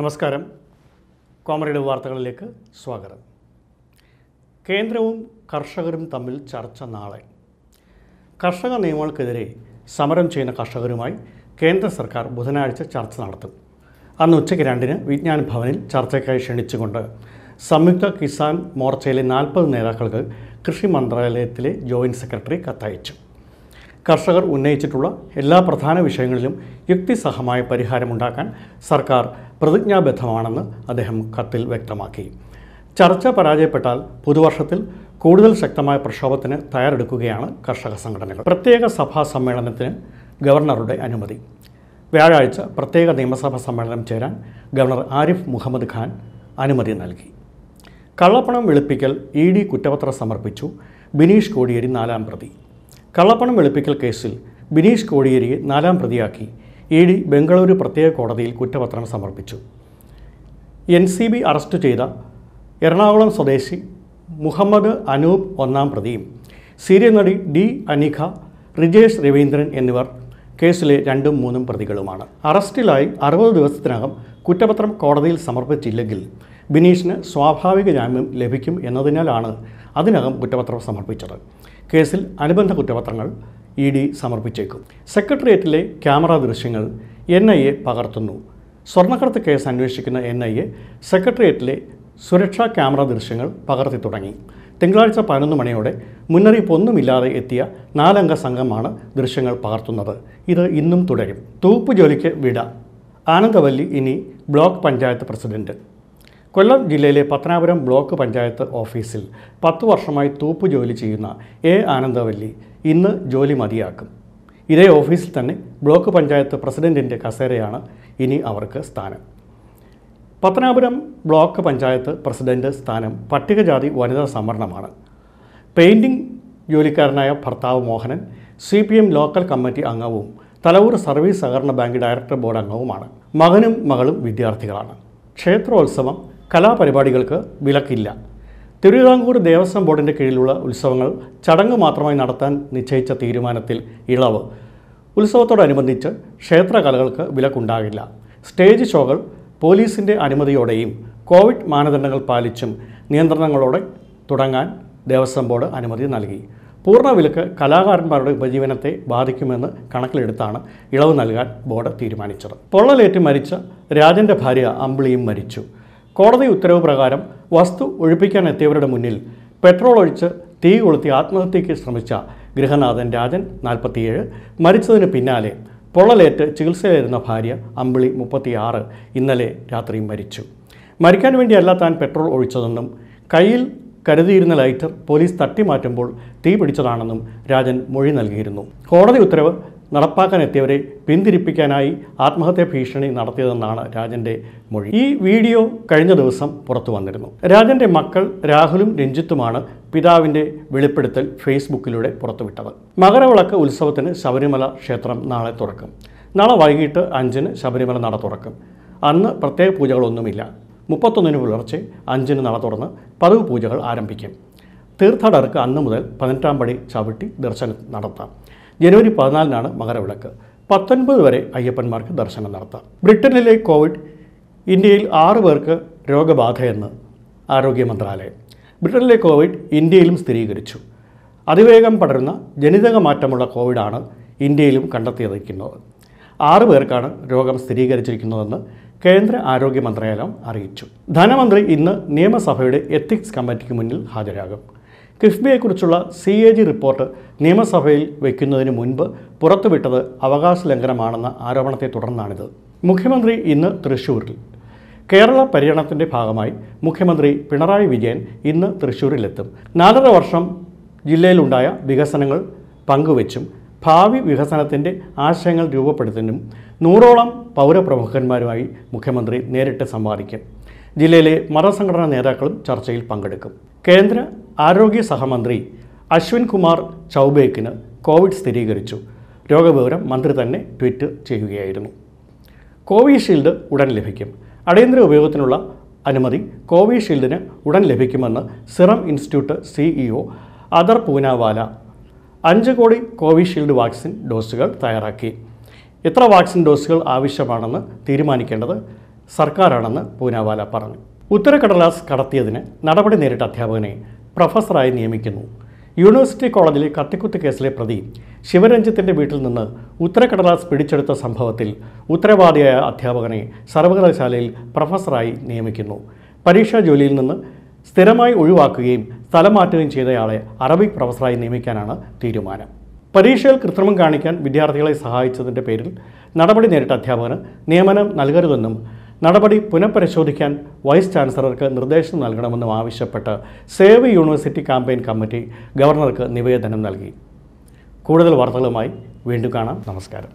നമസ്കാരം കോമറയുടെ വാർത്തകളിലേക്ക് സ്വാഗതം കേന്ദ്രവും കർഷകരും തമ്മിൽ ചർച്ച നാളെ കർഷക നിയമങ്ങൾക്കെതിരെ സമരം ചെയ്യുന്ന കർഷകരുമായി കേന്ദ്ര സർക്കാർ ബുധനാഴ്ച ചർച്ച നടത്തും അന്ന് ഉച്ചയ്ക്ക് രണ്ടിന് വിജ്ഞാൻ ഭവനിൽ ചർച്ചയ്ക്കായി ക്ഷണിച്ചുകൊണ്ട് സംയുക്ത കിസാൻ മോർച്ചയിലെ നാൽപ്പത് നേതാക്കൾക്ക് കൃഷി മന്ത്രാലയത്തിലെ ജോയിൻറ്റ് സെക്രട്ടറി കത്തയച്ചു കർഷകർ ഉന്നയിച്ചിട്ടുള്ള എല്ലാ പ്രധാന വിഷയങ്ങളിലും യുക്തിസഹമായ പരിഹാരമുണ്ടാക്കാൻ സർക്കാർ പ്രതിജ്ഞാബദ്ധമാണെന്ന് അദ്ദേഹം കത്തിൽ വ്യക്തമാക്കി ചർച്ച പരാജയപ്പെട്ടാൽ പുതുവർഷത്തിൽ കൂടുതൽ ശക്തമായ പ്രക്ഷോഭത്തിന് തയ്യാറെടുക്കുകയാണ് കർഷക സംഘടനകൾ പ്രത്യേക സഭാ സമ്മേളനത്തിന് ഗവർണറുടെ അനുമതി വ്യാഴാഴ്ച പ്രത്യേക നിയമസഭാ സമ്മേളനം ചേരാൻ ഗവർണർ ആരിഫ് മുഹമ്മദ് ഖാൻ അനുമതി നൽകി കള്ളപ്പണം വെളുപ്പിക്കൽ ഇ ഡി കുറ്റപത്രം സമർപ്പിച്ചു ബിനീഷ് കോടിയേരി നാലാം പ്രതി കള്ളപ്പണം വെളുപ്പിക്കൽ കേസിൽ ബിനീഷ് കോടിയേരിയെ നാലാം പ്രതിയാക്കി ഇ ഡി ബംഗളൂരു പ്രത്യേക കോടതിയിൽ കുറ്റപത്രം സമർപ്പിച്ചു എൻ സി ബി അറസ്റ്റ് ചെയ്ത എറണാകുളം സ്വദേശി മുഹമ്മദ് അനൂപ് ഒന്നാം പ്രതിയും സീരിയൽ നടി ഡി അനിഖ റിജേഷ് രവീന്ദ്രൻ എന്നിവർ കേസിലെ രണ്ടും മൂന്നും പ്രതികളുമാണ് അറസ്റ്റിലായി അറുപത് ദിവസത്തിനകം കുറ്റപത്രം കോടതിയിൽ സമർപ്പിച്ചില്ലെങ്കിൽ ബിനീഷിന് സ്വാഭാവിക ജാമ്യം ലഭിക്കും എന്നതിനാലാണ് അതിനകം കുറ്റപത്രം സമർപ്പിച്ചത് കേസിൽ അനുബന്ധ കുറ്റപത്രങ്ങൾ ഇ ഡി സമർപ്പിച്ചേക്കും സെക്രട്ടേറിയറ്റിലെ ക്യാമറ ദൃശ്യങ്ങൾ എൻ ഐ എ പകർത്തുന്നു സ്വർണ്ണക്കടത്ത് കേസ് അന്വേഷിക്കുന്ന എൻ ഐ എ സെക്രട്ടേറിയറ്റിലെ സുരക്ഷാ ക്യാമറ ദൃശ്യങ്ങൾ പകർത്തി തുടങ്ങി തിങ്കളാഴ്ച പതിനൊന്ന് മണിയോടെ മുന്നറിയിപ്പൊന്നുമില്ലാതെ എത്തിയ നാലംഗ സംഘമാണ് ദൃശ്യങ്ങൾ പകർത്തുന്നത് ഇത് ഇന്നും തുടരും തൂപ്പ് ജോലിക്ക് വിട ആനന്ദവല്ലി ഇനി ബ്ലോക്ക് പഞ്ചായത്ത് പ്രസിഡന്റ് കൊല്ലം ജില്ലയിലെ പത്തനാപുരം ബ്ലോക്ക് പഞ്ചായത്ത് ഓഫീസിൽ പത്ത് വർഷമായി തൂപ്പ് ജോലി ചെയ്യുന്ന എ ആനന്ദവല്ലി ഇന്ന് ജോലി മതിയാക്കും ഇതേ ഓഫീസിൽ തന്നെ ബ്ലോക്ക് പഞ്ചായത്ത് പ്രസിഡൻറ്റിൻ്റെ കസേരയാണ് ഇനി അവർക്ക് സ്ഥാനം പത്തനാപുരം ബ്ലോക്ക് പഞ്ചായത്ത് പ്രസിഡൻ്റ് സ്ഥാനം പട്ടികജാതി വനിതാ സംവരണമാണ് പെയിൻറ്റിംഗ് ജോലിക്കാരനായ ഭർത്താവ് Mohanan C P M local committee അംഗവും തലവൂർ സർവീസ് സഹകരണ ബാങ്ക് ഡയറക്ടർ ബോർഡ് അംഗവുമാണ് മകനും മകളും വിദ്യാർത്ഥികളാണ് ക്ഷേത്രോത്സവം കലാപരിപാടികൾക്ക് വിലക്കില്ല തിരുവിതാംകൂർ ദേവസ്വം ബോർഡിൻ്റെ കീഴിലുള്ള ഉത്സവങ്ങൾ ചടങ്ങ് മാത്രമായി നടത്താൻ നിശ്ചയിച്ച തീരുമാനത്തിൽ ഇളവ് ഉത്സവത്തോടനുബന്ധിച്ച് ക്ഷേത്രകലകൾക്ക് വിലക്കുണ്ടാകില്ല സ്റ്റേജ് ഷോകൾ പോലീസിൻ്റെ അനുമതിയോടെയും കോവിഡ് മാനദണ്ഡങ്ങൾ പാലിച്ചും നിയന്ത്രണങ്ങളോടെ തുടങ്ങാൻ ദേവസ്വം ബോർഡ് അനുമതി നൽകി പൂർണ്ണ വിലക്ക് കലാകാരന്മാരുടെ ഉപജീവനത്തെ ബാധിക്കുമെന്ന് കണക്കിലെടുത്താണ് ഇളവ് നൽകാൻ ബോർഡ് തീരുമാനിച്ചത് പൊള്ളലേറ്റ് മരിച്ച രാജൻ്റെ ഭാര്യ അമ്പിളിയും മരിച്ചു കോടതി ഉത്തരവ് പ്രകാരം വസ്തു ഒഴിപ്പിക്കാൻ എത്തിയവരുടെ മുന്നിൽ പെട്രോൾ ഒഴിച്ച് തീ കൊളുത്തി ആത്മഹത്യയ്ക്ക് ശ്രമിച്ച ഗൃഹനാഥൻ രാജൻ നാൽപ്പത്തിയേഴ് മരിച്ചതിന് പിന്നാലെ പൊള്ളലേറ്റ് ചികിത്സയിലിരുന്ന ഭാര്യ അമ്പിളി മുപ്പത്തിയാറ് ഇന്നലെ രാത്രി മരിച്ചു മരിക്കാൻ വേണ്ടിയല്ല താൻ പെട്രോൾ ഒഴിച്ചതെന്നും കയ്യിൽ കരുതിയിരുന്ന ലൈറ്റർ പോലീസ് തട്ടിമാറ്റുമ്പോൾ തീ പിടിച്ചതാണെന്നും രാജൻ മൊഴി നൽകിയിരുന്നു കോടതി ഉത്തരവ് നടപ്പാക്കാനെത്തിയവരെ പിന്തിരിപ്പിക്കാനായി ആത്മഹത്യാ ഭീഷണി നടത്തിയതെന്നാണ് രാജൻ്റെ മൊഴി ഈ വീഡിയോ കഴിഞ്ഞ ദിവസം പുറത്തു വന്നിരുന്നു രാജൻ്റെ മക്കൾ രാഹുലും രഞ്ജിത്തുമാണ് പിതാവിൻ്റെ വെളിപ്പെടുത്തൽ ഫേസ്ബുക്കിലൂടെ പുറത്തുവിട്ടത് മകരവിളക്ക് ഉത്സവത്തിന് ശബരിമല ക്ഷേത്രം നാളെ തുറക്കും നാളെ വൈകിട്ട് അഞ്ചിന് ശബരിമല നട തുറക്കും അന്ന് പ്രത്യേക പൂജകളൊന്നുമില്ല മുപ്പത്തൊന്നിന് പുലർച്ചെ അഞ്ചിന് നട തുറന്ന് പതിവ് പൂജകൾ ആരംഭിക്കും തീർത്ഥാടകർക്ക് അന്ന് മുതൽ പതിനെട്ടാം പടി ചവിട്ടി ദർശനം നടത്താം ജനുവരി പതിനാലിനാണ് മകരവിളക്ക് പത്തൊൻപത് വരെ അയ്യപ്പന്മാർക്ക് ദർശനം നടത്താം ബ്രിട്ടനിലെ കോവിഡ് ഇന്ത്യയിൽ ആറു പേർക്ക് രോഗബാധയെന്ന് ആരോഗ്യ മന്ത്രാലയം ബ്രിട്ടനിലെ കോവിഡ് ഇന്ത്യയിലും സ്ഥിരീകരിച്ചു അതിവേഗം പടരുന്ന ജനിതക മാറ്റമുള്ള കോവിഡാണ് ഇന്ത്യയിലും കണ്ടെത്തിയിരിക്കുന്നത് ആറു പേർക്കാണ് രോഗം സ്ഥിരീകരിച്ചിരിക്കുന്നതെന്ന് കേന്ദ്ര ആരോഗ്യ മന്ത്രാലയം അറിയിച്ചു ധനമന്ത്രി ഇന്ന് നിയമസഭയുടെ എത്തിക്സ് കമ്മിറ്റിക്ക് മുന്നിൽ ഹാജരാകും കിഫ്ബിയെക്കുറിച്ചുള്ള സി എ ജി റിപ്പോർട്ട് നിയമസഭയിൽ വയ്ക്കുന്നതിന് മുൻപ് പുറത്തുവിട്ടത് അവകാശ ലംഘനമാണെന്ന ആരോപണത്തെ തുടർന്നാണിത് മുഖ്യമന്ത്രി ഇന്ന് തൃശൂരിൽ കേരള പര്യടനത്തിൻ്റെ ഭാഗമായി മുഖ്യമന്ത്രി പിണറായി വിജയൻ ഇന്ന് തൃശൂരിലെത്തും നാലര വർഷം ജില്ലയിലുണ്ടായ വികസനങ്ങൾ പങ്കുവച്ചും ഭാവി വികസനത്തിൻ്റെ ആശയങ്ങൾ രൂപപ്പെടുത്തുന്നതിനും നൂറോളം പൗരപ്രമുഖന്മാരുമായി മുഖ്യമന്ത്രി നേരിട്ട് സംവാദിക്കും ജില്ലയിലെ മതസംഘടനാ നേതാക്കളും ചർച്ചയിൽ പങ്കെടുക്കും കേന്ദ്ര ആരോഗ്യ സഹമന്ത്രി അശ്വിൻ കുമാർ ചൗബേക്കിന് കോവിഡ് സ്ഥിരീകരിച്ചു രോഗവിവരം മന്ത്രി തന്നെ ട്വീറ്റ് ചെയ്യുകയായിരുന്നു കോവിഷീൽഡ് ഉടൻ ലഭിക്കും അടിയന്തര ഉപയോഗത്തിനുള്ള അനുമതി കോവിഷീൽഡിന് ഉടൻ ലഭിക്കുമെന്ന് Serum Institute CEO Adar Poonawalla അഞ്ച് കോടി കോവിഷീൽഡ് വാക്സിൻ ഡോസുകൾ തയ്യാറാക്കി എത്ര വാക്സിൻ ഡോസുകൾ ആവശ്യമാണെന്ന് തീരുമാനിക്കേണ്ടത് സർക്കാരാണെന്ന് പൂനാവാല പറഞ്ഞു ഉത്തരക്കടലാസ് കടത്തിയതിന് നടപടി നേരിട്ട അധ്യാപകനെ പ്രൊഫസറായി നിയമിക്കുന്നു യൂണിവേഴ്സിറ്റി കോളേജിലെ കത്തിക്കുത്ത് കേസിലെ പ്രതി ശിവരഞ്ജിത്തിൻ്റെ വീട്ടിൽ നിന്ന് ഉത്തരക്കടലാസ് പിടിച്ചെടുത്ത സംഭവത്തിൽ ഉത്തരവാദിയായ അധ്യാപകനെ സർവകലാശാലയിൽ പ്രൊഫസറായി നിയമിക്കുന്നു പരീക്ഷാ ജോലിയിൽ നിന്ന് സ്ഥിരമായി ഒഴിവാക്കുകയും സ്ഥലം മാറ്റുകയും ചെയ്തയാളെ അറബിക് പ്രൊഫസറായി നിയമിക്കാനാണ് തീരുമാനം പരീക്ഷയിൽ കൃത്രിമം കാണിക്കാൻ വിദ്യാർത്ഥികളെ സഹായിച്ചതിൻ്റെ പേരിൽ നടപടി നേരിട്ട അധ്യാപകന് നിയമനം നൽകരുതെന്നും നടപടി പുനഃപരിശോധിക്കാൻ വൈസ് ചാൻസലർക്ക് നിർദ്ദേശം നൽകണമെന്നും ആവശ്യപ്പെട്ട് സേവ് യൂണിവേഴ്സിറ്റി കാമ്പയിൻ കമ്മിറ്റി ഗവർണർക്ക് നിവേദനം നൽകി കൂടുതൽ വാർത്തകളുമായി വീണ്ടും കാണാം നമസ്കാരം